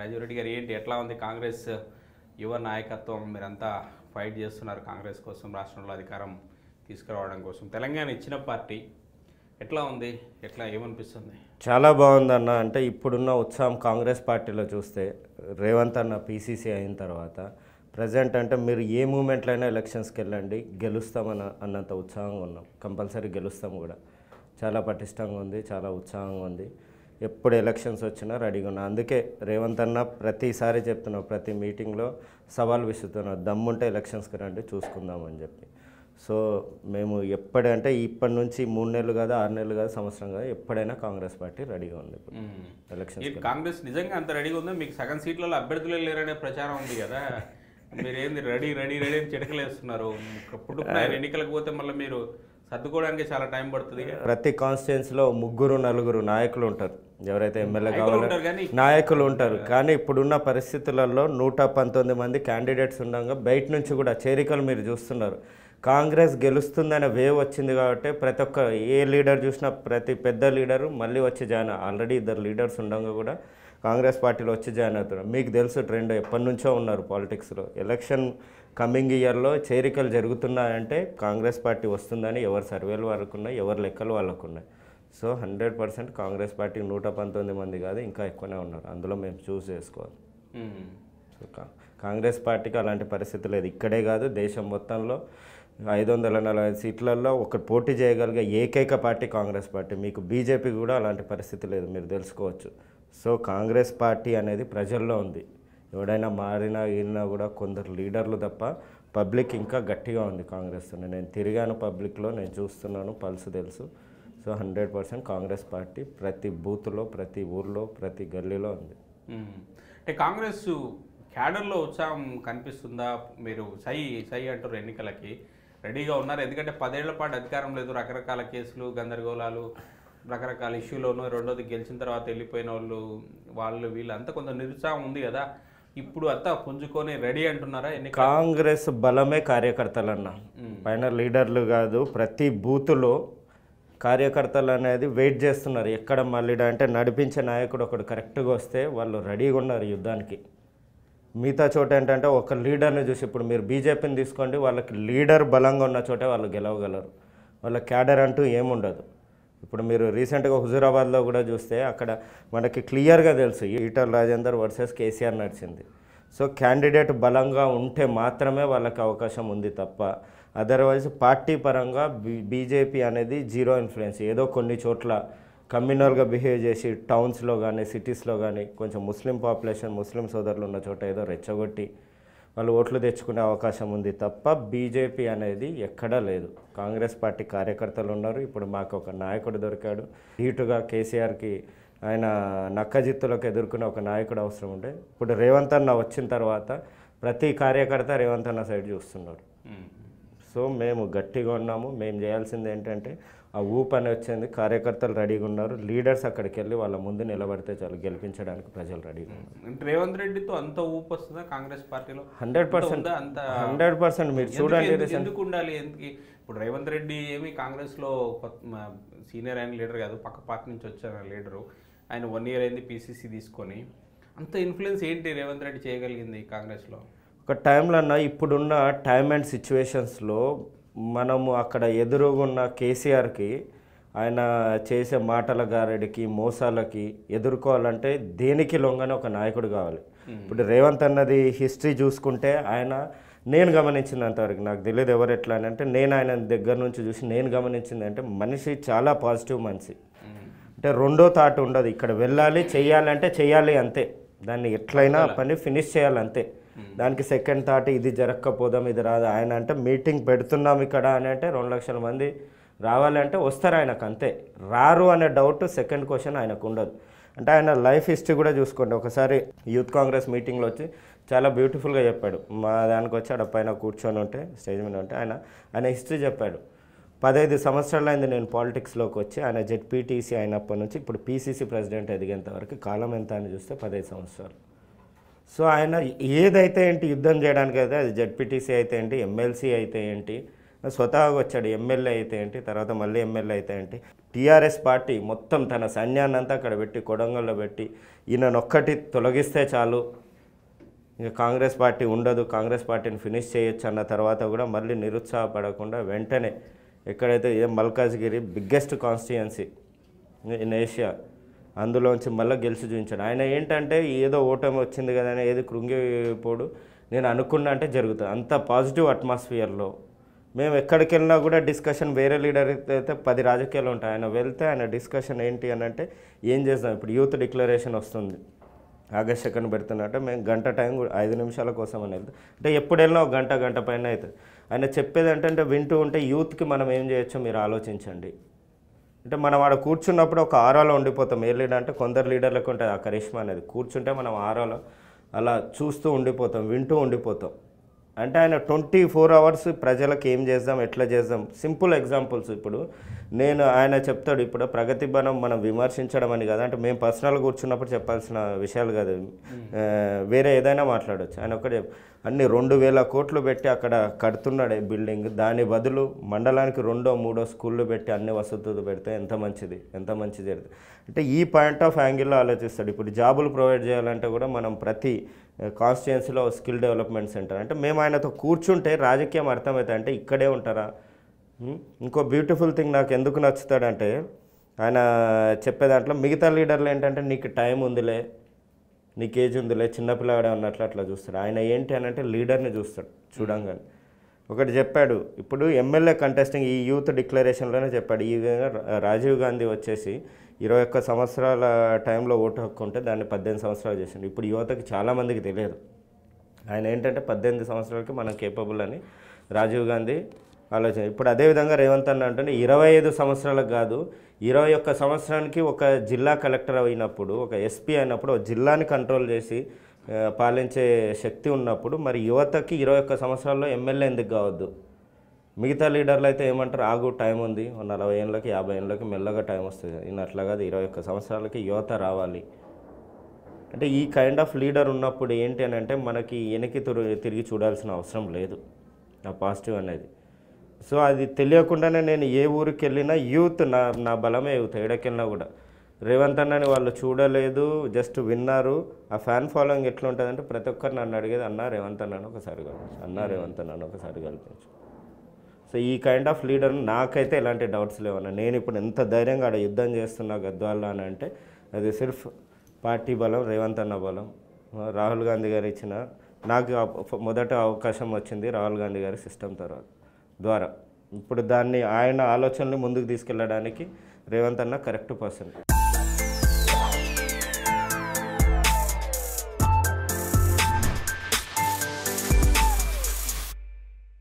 రాజీవ్ గారు ఏంటి ఎట్లా ఉంది కాంగ్రెస్ యువ నాయకత్వం మీరంతా ఫైట్ చేస్తున్నారు కాంగ్రెస్ కోసం రాష్ట్రంలో అధికారం తీసుకురావడం కోసం తెలంగాణ ఇచ్చిన పార్టీ ఎట్లా ఉంది ఎట్లా ఏమనిపిస్తుంది చాలా బాగుంది అన్న అంటే ఇప్పుడున్న ఉత్సాహం కాంగ్రెస్ పార్టీలో చూస్తే రేవంత్ అన్న పీసీసీ అయిన తర్వాత ప్రజెంట్ అంటే మీరు ఏ మూమెంట్లో అయినా ఎలక్షన్స్కి వెళ్ళండి గెలుస్తామన్న అన్నంత ఉత్సాహంగా ఉన్నాం కంపల్సరీ గెలుస్తాం కూడా చాలా పటిష్టంగా ఉంది చాలా ఉత్సాహంగా ఉంది ఎప్పుడు ఎలక్షన్స్ వచ్చినా రెడీగా ఉన్నా అందుకే రేవంత్ అన్న ప్రతిసారి చెప్తున్నావు ప్రతి మీటింగ్లో సవాల్ విసుతున్నావు దమ్ముంటే ఎలక్షన్స్కి రండి చూసుకుందామని చెప్పి సో మేము ఎప్పుడంటే ఇప్పటి నుంచి మూడు నెలలు కాదు ఆరు నెలలు కాదు సంవత్సరం కాదు ఎప్పుడైనా కాంగ్రెస్ పార్టీ రెడీగా ఉంది ఎలక్షన్ కాంగ్రెస్ నిజంగా అంత రెడీగా ఉందో మీకు సగం సీట్లలో అభ్యర్థులు లేరనే ప్రచారం ఉంది కదా మీరేంది రెడీ రెడీ రెడీ అని చెడకలేస్తున్నారు అప్పుడు ఎన్నికలకు పోతే మళ్ళీ మీరు సర్దుకోవడానికి చాలా టైం పడుతుంది ప్రతి కాన్స్టిట్యున్సీలో ముగ్గురు నలుగురు నాయకులు ఉంటారు ఎవరైతే ఎమ్మెల్యే కావాలో నాయకులు ఉంటారు కానీ ఇప్పుడున్న పరిస్థితులలో నూట పంతొమ్మిది మంది క్యాండిడేట్స్ ఉండగా బయట నుంచి కూడా చేరికలు మీరు చూస్తున్నారు కాంగ్రెస్ గెలుస్తుందనే వేవ్ వచ్చింది కాబట్టి ప్రతి ఒక్క ఏ లీడర్ చూసినా ప్రతి పెద్ద లీడరు మళ్ళీ వచ్చి జాయిన్ ఆల్రెడీ ఇద్దరు లీడర్స్ ఉండగా కూడా కాంగ్రెస్ పార్టీలో వచ్చి జాయిన్ అవుతున్నారు మీకు తెలుసు ట్రెండ్ ఎప్పటి నుంచో ఉన్నారు పాలిటిక్స్లో ఎలక్షన్ కమింగ్ ఇయర్లో చేరికలు జరుగుతున్నాయంటే కాంగ్రెస్ పార్టీ వస్తుందని ఎవరు సర్వేలు వాళ్ళకున్నాయి ఎవరు లెక్కలు వాళ్ళకున్నాయి so hundred percent Congress party నూట పంతొమ్మిది మంది కాదు ఇంకా ఎక్కువనే ఉన్నారు అందులో మేము చూస్ చేసుకోవాలి సో కాంగ్రెస్ పార్టీకి అలాంటి పరిస్థితి లేదు ఇక్కడే కాదు దేశం మొత్తంలో ఐదు వందల నలభై సీట్లలో ఒక పోటీ చేయగలిగే ఏకైక పార్టీ కాంగ్రెస్ పార్టీ మీకు బీజేపీ కూడా అలాంటి పరిస్థితి లేదు మీరు తెలుసుకోవచ్చు సో కాంగ్రెస్ పార్టీ అనేది ప్రజల్లో ఉంది ఎవడైనా మారినా ఈనా కూడా కొందరు లీడర్లు తప్ప పబ్లిక్ ఇంకా గట్టిగా ఉంది కాంగ్రెస్ నేను తిరిగాను పబ్లిక్లో నేను చూస్తున్నాను పల్స్ తెలుసు so hundred percent Congress party ప్రతి బూత్లో ప్రతి ఊర్లో ప్రతి గల్లీలో ఉంది అంటే కాంగ్రెస్ క్యాడర్లో ఉత్సాహం కనిపిస్తుందా మీరు సై సై అంటారు ఎన్నికలకి రెడీగా ఉన్నారు ఎందుకంటే పదేళ్ల పాటు అధికారం లేదు రకరకాల కేసులు గందరగోళాలు రకరకాల ఇష్యూలోనూ రెండోది గెలిచిన తర్వాత వెళ్ళిపోయిన వాళ్ళు వాళ్ళు వీళ్ళంతా కొంత నిరుత్సాహం ఉంది కదా ఇప్పుడు అంతా పుంజుకొని రెడీ అంటున్నారా ఎన్ని కాంగ్రెస్ బలమే కార్యకర్తలన్న పైన లీడర్లు కాదు ప్రతి బూతులో కార్యకర్తలు అనేది వెయిట్ చేస్తున్నారు ఎక్కడ మళ్ళీ అంటే నడిపించే నాయకుడు ఒకడు కరెక్ట్గా వస్తే వాళ్ళు రెడీగా ఉన్నారు యుద్ధానికి మిగతా చోట ఏంటంటే ఒక లీడర్ని చూసి ఇప్పుడు మీరు బీజేపీని తీసుకోండి వాళ్ళకి లీడర్ బలంగా ఉన్న చోటే వాళ్ళు గెలవగలరు వాళ్ళ క్యాడర్ అంటూ ఏముండదు ఇప్పుడు మీరు రీసెంట్గా హుజూరాబాద్లో కూడా చూస్తే అక్కడ మనకి క్లియర్గా తెలుసు ఈటల్ రాజేందర్ వర్సెస్ కేసీఆర్ నడిచింది సో క్యాండిడేట్ బలంగా ఉంటే మాత్రమే వాళ్ళకి అవకాశం ఉంది తప్ప అదర్వైజ్ పార్టీ పరంగా బీజేపీ అనేది జీరో ఇన్ఫ్లుయెన్స్ ఏదో కొన్ని చోట్ల కమ్యూనల్గా బిహేవ్ చేసి టౌన్స్లో కానీ సిటీస్లో కానీ కొంచెం ముస్లిం పాపులేషన్ ముస్లిం సోదరులు ఉన్న చోట ఏదో రెచ్చగొట్టి వాళ్ళు ఓట్లు తెచ్చుకునే అవకాశం ఉంది తప్ప బీజేపీ అనేది ఎక్కడా లేదు కాంగ్రెస్ పార్టీ కార్యకర్తలు ఉన్నారు ఇప్పుడు మాకు ఒక నాయకుడు దొరికాడు హీటుగా కేసీఆర్కి ఆయన నక్కజిత్తులకు ఎదుర్కొనే ఒక నాయకుడు అవసరం ఉండే ఇప్పుడు రేవంత్ అన్న వచ్చిన తర్వాత ప్రతి కార్యకర్త రేవంత్ అన్న సైడ్ చూస్తున్నారు సో మేము గట్టిగా ఉన్నాము మేము చేయాల్సింది ఏంటంటే ఆ ఊపు అని వచ్చింది కార్యకర్తలు రెడీగా ఉన్నారు లీడర్స్ అక్కడికి వెళ్ళి వాళ్ళ ముందు నిలబడితే చాలు గెలిపించడానికి ప్రజలు రెడీగా ఉన్నారు రేవంత్ రెడ్డితో అంత ఊపు వస్తుందా కాంగ్రెస్ పార్టీలో హండ్రెడ్ పర్సెంట్ హండ్రెడ్ పర్సెంట్ మీరు చూడండి ఎందుకు ఉండాలి ఎందుకు ఇప్పుడు రేవంత్ రెడ్డి ఏమి కాంగ్రెస్లో సీనియర్ అయిన లీడర్ కాదు పక్క పార్టీ నుంచి వచ్చిన లీడరు ఆయన వన్ ఇయర్ అయింది పీసీసీ తీసుకొని అంత ఇన్ఫ్లుయెన్స్ ఏంటి రేవంత్ రెడ్డి చేయగలిగింది కాంగ్రెస్లో ఒక టైంలో అన్న ఇప్పుడున్న టైమ్ అండ్ సిచ్యువేషన్స్లో మనము అక్కడ ఎదురుగున్న కేసీఆర్కి ఆయన చేసే మాటల గారడికి మోసాలకి ఎదుర్కోవాలంటే దేనికి లొంగని ఒక నాయకుడు కావాలి ఇప్పుడు రేవంత్ అన్నది హిస్టరీ చూసుకుంటే ఆయన నేను గమనించినంతవరకు నాకు తెలియదు ఎవరు ఎట్లా అని అంటే నేను ఆయన దగ్గర నుంచి చూసి నేను గమనించింది అంటే మనిషి చాలా పాజిటివ్ మనిషి అంటే రెండో థాట్ ఉండదు ఇక్కడ వెళ్ళాలి చేయాలంటే చేయాలి అంతే దాన్ని ఎట్లయినా పని ఫినిష్ చేయాలి అంతే దానికి సెకండ్ థాట్ ఇది జరగకపోదాం ఇది రాదు ఆయన అంటే మీటింగ్ పెడుతున్నాం ఇక్కడ అని అంటే రెండు లక్షల మంది రావాలంటే వస్తారు ఆయనకు అంతే రారు అనే డౌట్ సెకండ్ క్వశ్చన్ ఆయనకు ఉండదు అంటే ఆయన లైఫ్ హిస్టరీ కూడా చూసుకోండి ఒకసారి యూత్ కాంగ్రెస్ మీటింగ్లో వచ్చి చాలా బ్యూటిఫుల్గా చెప్పాడు మా దానికి వచ్చి అడపైన పైన కూర్చొని ఉంటే స్టేజ్ మీద ఉంటే ఆయన ఆయన హిస్టరీ చెప్పాడు పదహైదు సంవత్సరాలైంది నేను పాలిటిక్స్లోకి వచ్చి ఆయన జెడ్పీటీసీ అయినప్పటి నుంచి ఇప్పుడు పీసీసీ ప్రెసిడెంట్ ఎదిగేంత వరకు కాలం ఎంత అని చూస్తే పదహైదు సంవత్సరాలు సో ఆయన ఏదైతే ఏంటి యుద్ధం చేయడానికి అయితే అది జెడ్పీటీసీ అయితే ఏంటి ఎమ్మెల్సీ అయితే ఏంటి స్వతహాగా వచ్చాడు ఎమ్మెల్యే అయితే ఏంటి తర్వాత మళ్ళీ ఎమ్మెల్యే అయితే ఏంటి టీఆర్ఎస్ పార్టీ మొత్తం తన అంతా అక్కడ పెట్టి కొడంగల్లో పెట్టి ఒక్కటి తొలగిస్తే చాలు ఇంకా కాంగ్రెస్ పార్టీ ఉండదు కాంగ్రెస్ పార్టీని ఫినిష్ చేయొచ్చు అన్న తర్వాత కూడా మళ్ళీ నిరుత్సాహపడకుండా వెంటనే ఎక్కడైతే ఏ Malkajgiri biggest constituency in Asia అందులోంచి మళ్ళీ గెలిచి చూపించాడు ఆయన ఏంటంటే ఏదో ఓటమి వచ్చింది కదా ఏది కృంగిపోడు నేను అనుకున్నా అంటే జరుగుతుంది అంత పాజిటివ్ అట్మాస్ఫియర్లో మేము ఎక్కడికి వెళ్ళినా కూడా డిస్కషన్ వేరే లీడర్ అయితే పది రాజకీయాలు ఉంటాయి ఆయన వెళ్తే ఆయన డిస్కషన్ ఏంటి అని అంటే ఏం చేద్దాం ఇప్పుడు యూత్ డిక్లరేషన్ వస్తుంది ఆగస్ట్ సెకండ్ పెడుతున్నట్ట మేము గంట టైం కూడా ఐదు నిమిషాల కోసం వెళ్తాం అంటే ఎప్పుడు వెళ్ళినా ఒక గంట గంట పైన అవుతుంది ఆయన చెప్పేది ఏంటంటే వింటూ ఉంటే యూత్కి మనం ఏం చేయొచ్చో మీరు ఆలోచించండి అంటే మనం ఆడ కూర్చున్నప్పుడు ఒక ఆరోలో ఉండిపోతాం ఏ లీడర్ అంటే కొందరు లీడర్లకు ఉంటుంది ఆ కరిష్మా అనేది కూర్చుంటే మనం ఆరోలో అలా చూస్తూ ఉండిపోతాం వింటూ ఉండిపోతాం అంటే ఆయన ట్వంటీ ఫోర్ అవర్స్ ప్రజలకు ఏం చేద్దాం ఎట్లా చేద్దాం సింపుల్ ఎగ్జాంపుల్స్ ఇప్పుడు నేను ఆయన చెప్తాడు ఇప్పుడు ప్రగతి బలం మనం విమర్శించడం అని కదా అంటే మేము పర్సనల్ కూర్చున్నప్పుడు చెప్పాల్సిన విషయాలు కాదు వేరే ఏదైనా మాట్లాడచ్చు ఆయన ఒకటే అన్ని రెండు వేల కోట్లు పెట్టి అక్కడ కడుతున్నాడే బిల్డింగ్ దాని బదులు మండలానికి రెండో మూడో స్కూళ్ళు పెట్టి అన్ని వసతులు పెడితే ఎంత మంచిది ఎంత మంచి జరుగుతుంది అంటే ఈ పాయింట్ ఆఫ్ యాంగిల్లో ఆలోచిస్తాడు ఇప్పుడు జాబులు ప్రొవైడ్ చేయాలంటే కూడా మనం ప్రతి కాన్స్టిట్యుయెన్సీలో స్కిల్ డెవలప్మెంట్ సెంటర్ అంటే మేము ఆయనతో కూర్చుంటే రాజకీయం అర్థమవుతాయి అంటే ఇక్కడే ఉంటారా ఇంకో బ్యూటిఫుల్ థింగ్ నాకు ఎందుకు నచ్చుతాడంటే ఆయన చెప్పే దాంట్లో మిగతా లీడర్లు ఏంటంటే నీకు టైం ఉందిలే నీకు ఏజ్ ఉందిలే చిన్నపిల్లవాడే ఉన్నట్లు అట్లా చూస్తాడు ఆయన ఏంటి అని అంటే లీడర్ని చూస్తాడు చూడంగానే ఒకటి చెప్పాడు ఇప్పుడు ఎమ్మెల్యే కంటెస్టింగ్ ఈ యూత్ డిక్లరేషన్లోనే చెప్పాడు ఈ విధంగా రాజీవ్ గాంధీ వచ్చేసి ఇరవై ఒక్క సంవత్సరాల టైంలో ఓటు హక్కు ఉంటే దాన్ని పద్దెనిమిది సంవత్సరాలు చేసిండు ఇప్పుడు యువతకి చాలామందికి తెలియదు ఆయన ఏంటంటే పద్దెనిమిది సంవత్సరాలకి మనం కేపబుల్ అని రాజీవ్ గాంధీ ఆలోచన ఇప్పుడు అదేవిధంగా రేవంత్ అన్న అంటే ఇరవై ఐదు సంవత్సరాలకు కాదు ఇరవై ఒక్క సంవత్సరానికి ఒక జిల్లా కలెక్టర్ అయినప్పుడు ఒక ఎస్పీ అయినప్పుడు ఒక జిల్లాని కంట్రోల్ చేసి పాలించే శక్తి ఉన్నప్పుడు మరి యువతకి ఇరవై ఒక్క సంవత్సరాల్లో ఎమ్మెల్యే ఎందుకు కావద్దు మిగతా లీడర్లు అయితే ఏమంటారు ఆగు టైం ఉంది నలభై ఏళ్ళకి యాభై ఏళ్ళకి మెల్లగా టైం వస్తుంది ఈయన అట్లా కాదు ఇరవై ఒక్క సంవత్సరాలకి యువత రావాలి అంటే ఈ కైండ్ ఆఫ్ లీడర్ ఉన్నప్పుడు ఏంటి అని అంటే మనకి వెనక్కి తిరిగి చూడాల్సిన అవసరం లేదు ఆ పాజిటివ్ అనేది సో అది తెలియకుండానే నేను ఏ ఊరికి వెళ్ళినా యూత్ నా నా బలమే యూత్ ఎక్కడికెళ్ళినా కూడా రేవంత్ అన్నని వాళ్ళు చూడలేదు జస్ట్ విన్నారు ఆ ఫ్యాన్ ఫాలోయింగ్ ఎట్లా ఉంటుందంటే ప్రతి ఒక్కరు నన్ను అడిగేది అన్న రేవంత్ అన్నను ఒకసారి కల్పించు అన్న రేవంత్ అన్నను ఒకసారి కల్పించు సో ఈ కైండ్ ఆఫ్ లీడర్ నాకైతే ఎలాంటి డౌట్స్ లేవన్న నేను ఇప్పుడు ఎంత ధైర్యంగా ఆడ యుద్ధం చేస్తున్నా గద్వాల్లో అని అంటే అది సిర్ఫ్ పార్టీ బలం రేవంత్ అన్న బలం రాహుల్ గాంధీ గారు ఇచ్చిన నాకు మొదట అవకాశం వచ్చింది రాహుల్ గాంధీ గారి సిస్టమ్ తర్వాత ద్వారా ఇప్పుడు దాన్ని ఆయన ఆలోచనలు ముందుకు తీసుకెళ్ళడానికి రేవంత్ అన్న కరెక్ట్ పర్సన్